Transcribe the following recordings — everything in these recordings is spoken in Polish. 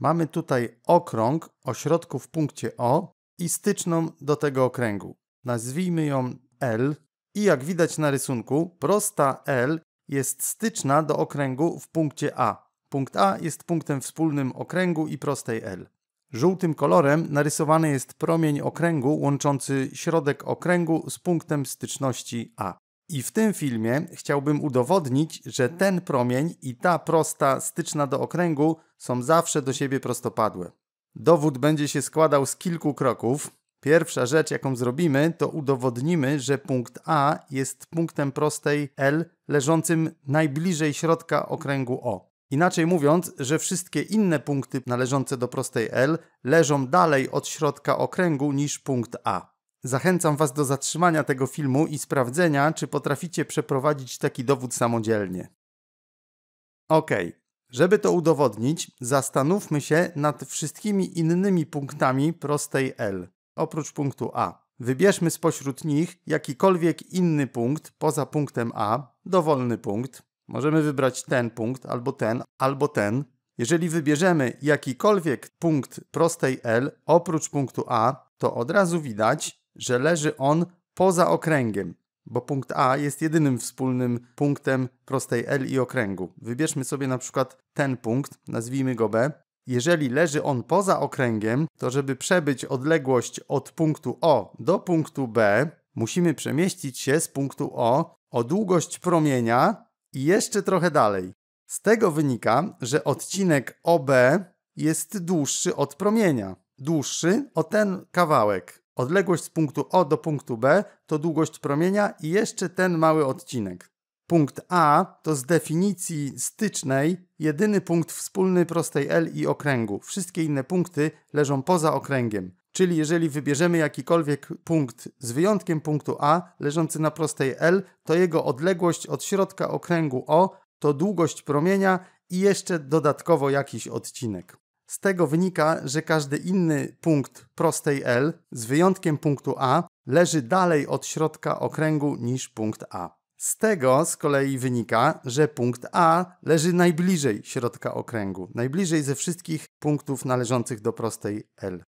Mamy tutaj okrąg o środku w punkcie O i styczną do tego okręgu. Nazwijmy ją L i jak widać na rysunku, prosta L jest styczna do okręgu w punkcie A. Punkt A jest punktem wspólnym okręgu i prostej L. Żółtym kolorem narysowany jest promień okręgu łączący środek okręgu z punktem styczności A. I w tym filmie chciałbym udowodnić, że ten promień i ta prosta styczna do okręgu są zawsze do siebie prostopadłe. Dowód będzie się składał z kilku kroków. Pierwsza rzecz, jaką zrobimy, to udowodnimy, że punkt A jest punktem prostej L leżącym najbliżej środka okręgu O. Inaczej mówiąc, że wszystkie inne punkty należące do prostej L leżą dalej od środka okręgu niż punkt A. Zachęcam Was do zatrzymania tego filmu i sprawdzenia, czy potraficie przeprowadzić taki dowód samodzielnie. Ok, żeby to udowodnić, zastanówmy się nad wszystkimi innymi punktami prostej L, oprócz punktu A. Wybierzmy spośród nich jakikolwiek inny punkt poza punktem A, dowolny punkt. Możemy wybrać ten punkt, albo ten, albo ten. Jeżeli wybierzemy jakikolwiek punkt prostej L oprócz punktu A, to od razu widać, że leży on poza okręgiem, bo punkt A jest jedynym wspólnym punktem prostej L i okręgu. Wybierzmy sobie na przykład ten punkt, nazwijmy go B. Jeżeli leży on poza okręgiem, to żeby przebyć odległość od punktu O do punktu B, musimy przemieścić się z punktu O o długość promienia i jeszcze trochę dalej. Z tego wynika, że odcinek OB jest dłuższy od promienia, dłuższy o ten kawałek. Odległość z punktu O do punktu B to długość promienia i jeszcze ten mały odcinek. Punkt A to z definicji stycznej jedyny punkt wspólny prostej L i okręgu. Wszystkie inne punkty leżą poza okręgiem. Czyli jeżeli wybierzemy jakikolwiek punkt z wyjątkiem punktu A leżący na prostej L, to jego odległość od środka okręgu O to długość promienia i jeszcze dodatkowo jakiś odcinek. Z tego wynika, że każdy inny punkt prostej L, z wyjątkiem punktu A, leży dalej od środka okręgu niż punkt A. Z tego z kolei wynika, że punkt A leży najbliżej środka okręgu, najbliżej ze wszystkich punktów należących do prostej L.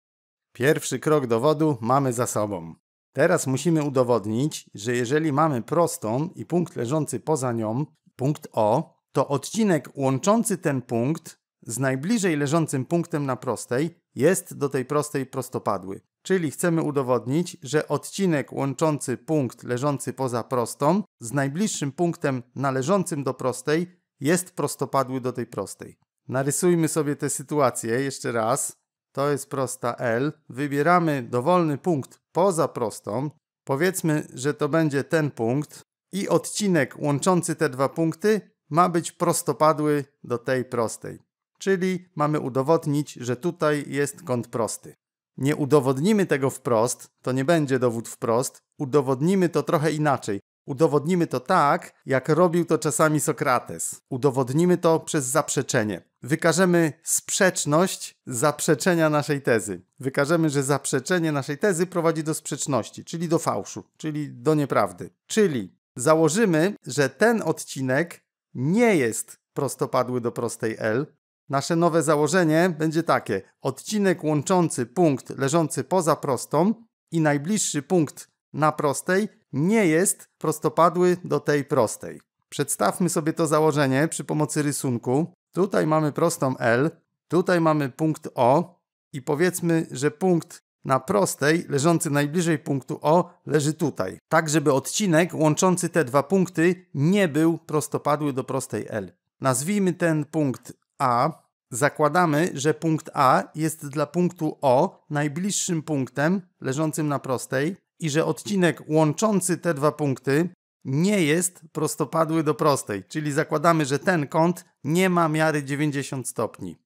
Pierwszy krok dowodu mamy za sobą. Teraz musimy udowodnić, że jeżeli mamy prostą i punkt leżący poza nią, punkt O, to odcinek łączący ten punkt z najbliżej leżącym punktem na prostej jest do tej prostej prostopadły. Czyli chcemy udowodnić, że odcinek łączący punkt leżący poza prostą z najbliższym punktem należącym do prostej jest prostopadły do tej prostej. Narysujmy sobie tę sytuację jeszcze raz. To jest prosta L. Wybieramy dowolny punkt poza prostą. Powiedzmy, że to będzie ten punkt i odcinek łączący te dwa punkty ma być prostopadły do tej prostej. Czyli mamy udowodnić, że tutaj jest kąt prosty. Nie udowodnimy tego wprost, to nie będzie dowód wprost, udowodnimy to trochę inaczej. Udowodnimy to tak, jak robił to czasami Sokrates. Udowodnimy to przez zaprzeczenie. Wykażemy sprzeczność zaprzeczenia naszej tezy. Wykażemy, że zaprzeczenie naszej tezy prowadzi do sprzeczności, czyli do fałszu, czyli do nieprawdy. Czyli założymy, że ten odcinek nie jest prostopadły do prostej L, Nasze nowe założenie będzie takie: odcinek łączący punkt leżący poza prostą i najbliższy punkt na prostej nie jest prostopadły do tej prostej. Przedstawmy sobie to założenie przy pomocy rysunku. Tutaj mamy prostą L, tutaj mamy punkt O i powiedzmy, że punkt na prostej leżący najbliżej punktu O leży tutaj. Tak, żeby odcinek łączący te dwa punkty nie był prostopadły do prostej L. Nazwijmy ten punkt a zakładamy, że punkt A jest dla punktu O najbliższym punktem leżącym na prostej i że odcinek łączący te dwa punkty nie jest prostopadły do prostej, czyli zakładamy, że ten kąt nie ma miary 90 stopni.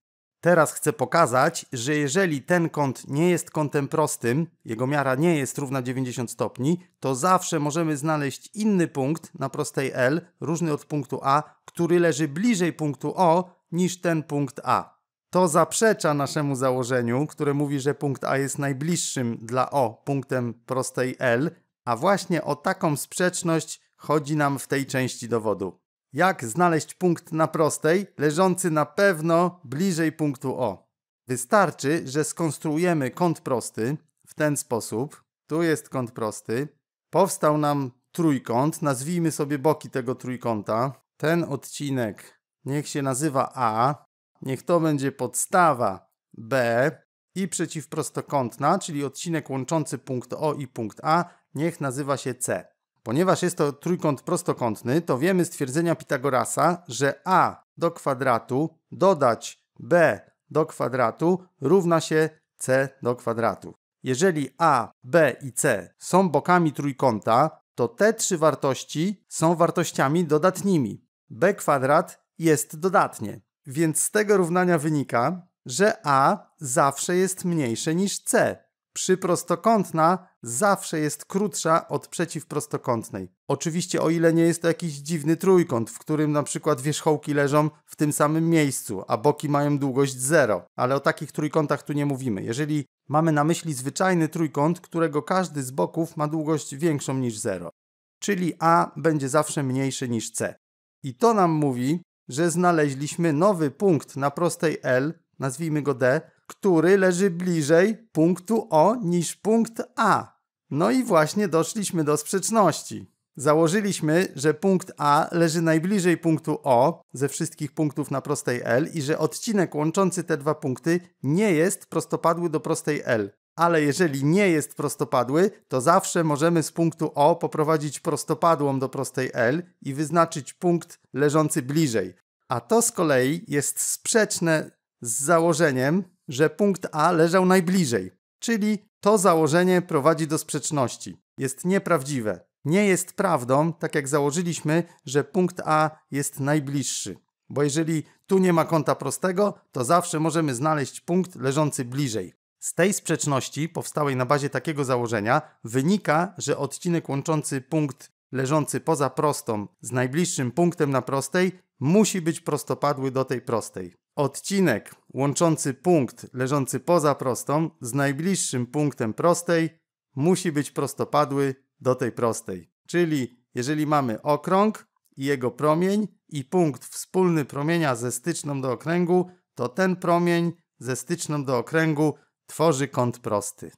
Teraz chcę pokazać, że jeżeli ten kąt nie jest kątem prostym, jego miara nie jest równa 90 stopni, to zawsze możemy znaleźć inny punkt na prostej L, różny od punktu A, który leży bliżej punktu O niż ten punkt A. To zaprzecza naszemu założeniu, które mówi, że punkt A jest najbliższym dla O punktem prostej L, a właśnie o taką sprzeczność chodzi nam w tej części dowodu. Jak znaleźć punkt na prostej, leżący na pewno bliżej punktu O? Wystarczy, że skonstruujemy kąt prosty w ten sposób. Tu jest kąt prosty. Powstał nam trójkąt. Nazwijmy sobie boki tego trójkąta. Ten odcinek niech się nazywa A, niech to będzie podstawa B i przeciwprostokątna, czyli odcinek łączący punkt O i punkt A, niech nazywa się C. Ponieważ jest to trójkąt prostokątny, to wiemy z twierdzenia Pitagorasa, że A do kwadratu dodać B do kwadratu równa się C do kwadratu. Jeżeli A, B i C są bokami trójkąta, to te trzy wartości są wartościami dodatnimi. B kwadrat jest dodatnie. Więc z tego równania wynika, że A zawsze jest mniejsze niż C. Przyprostokątna zawsze jest krótsza od przeciwprostokątnej. Oczywiście o ile nie jest to jakiś dziwny trójkąt, w którym na przykład wierzchołki leżą w tym samym miejscu, a boki mają długość 0, ale o takich trójkątach tu nie mówimy. Jeżeli mamy na myśli zwyczajny trójkąt, którego każdy z boków ma długość większą niż 0, czyli A będzie zawsze mniejsze niż C. I to nam mówi, że znaleźliśmy nowy punkt na prostej L, nazwijmy go D, który leży bliżej punktu O niż punkt A. No i właśnie doszliśmy do sprzeczności. Założyliśmy, że punkt A leży najbliżej punktu O ze wszystkich punktów na prostej L i że odcinek łączący te dwa punkty nie jest prostopadły do prostej L ale jeżeli nie jest prostopadły, to zawsze możemy z punktu O poprowadzić prostopadłą do prostej L i wyznaczyć punkt leżący bliżej. A to z kolei jest sprzeczne z założeniem, że punkt A leżał najbliżej, czyli to założenie prowadzi do sprzeczności. Jest nieprawdziwe. Nie jest prawdą, tak jak założyliśmy, że punkt A jest najbliższy. Bo jeżeli tu nie ma kąta prostego, to zawsze możemy znaleźć punkt leżący bliżej. Z tej sprzeczności, powstałej na bazie takiego założenia, wynika, że odcinek łączący punkt leżący poza prostą z najbliższym punktem na prostej musi być prostopadły do tej prostej. Odcinek łączący punkt leżący poza prostą z najbliższym punktem prostej musi być prostopadły do tej prostej. Czyli jeżeli mamy okrąg i jego promień i punkt wspólny promienia ze styczną do okręgu, to ten promień ze styczną do okręgu tworzy kąt prosty.